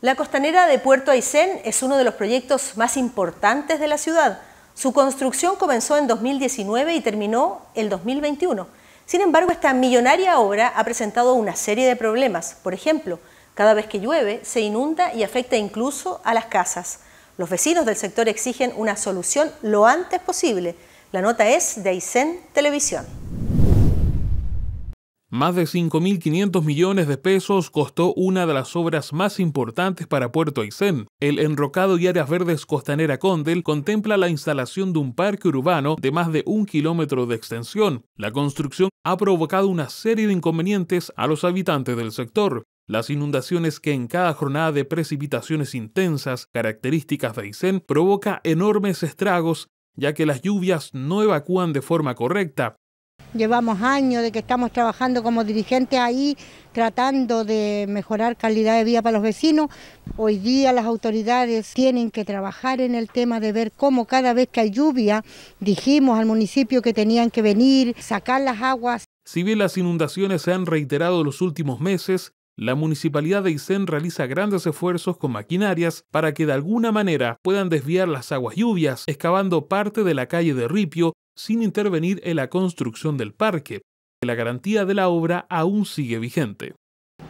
La costanera de Puerto Aysén es uno de los proyectos más importantes de la ciudad. Su construcción comenzó en 2019 y terminó el 2021. Sin embargo, esta millonaria obra ha presentado una serie de problemas. Por ejemplo, cada vez que llueve se inunda y afecta incluso a las casas. Los vecinos del sector exigen una solución lo antes posible. La nota es de Aysén Televisión. Más de 5.500 millones de pesos costó una de las obras más importantes para Puerto Aysén. El enrocado y áreas verdes Costanera Condel contempla la instalación de un parque urbano de más de un kilómetro de extensión. La construcción ha provocado una serie de inconvenientes a los habitantes del sector. Las inundaciones que en cada jornada de precipitaciones intensas, características de Aysén, provoca enormes estragos ya que las lluvias no evacúan de forma correcta, Llevamos años de que estamos trabajando como dirigentes ahí, tratando de mejorar calidad de vida para los vecinos. Hoy día las autoridades tienen que trabajar en el tema de ver cómo cada vez que hay lluvia, dijimos al municipio que tenían que venir, sacar las aguas. Si bien las inundaciones se han reiterado los últimos meses, la municipalidad de Isen realiza grandes esfuerzos con maquinarias para que de alguna manera puedan desviar las aguas lluvias, excavando parte de la calle de Ripio sin intervenir en la construcción del parque. La garantía de la obra aún sigue vigente.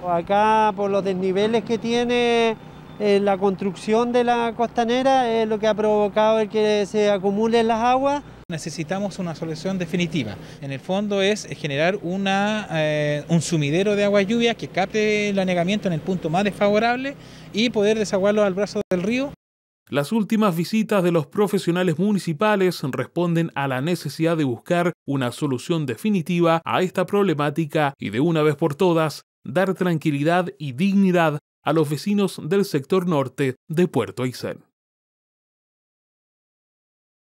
Acá, por los desniveles que tiene eh, la construcción de la costanera, es lo que ha provocado el que se acumulen las aguas Necesitamos una solución definitiva. En el fondo es generar eh, un sumidero de agua lluvia que capte el anegamiento en el punto más desfavorable y poder desaguarlo al brazo del río. Las últimas visitas de los profesionales municipales responden a la necesidad de buscar una solución definitiva a esta problemática y de una vez por todas dar tranquilidad y dignidad a los vecinos del sector norte de Puerto Aysén.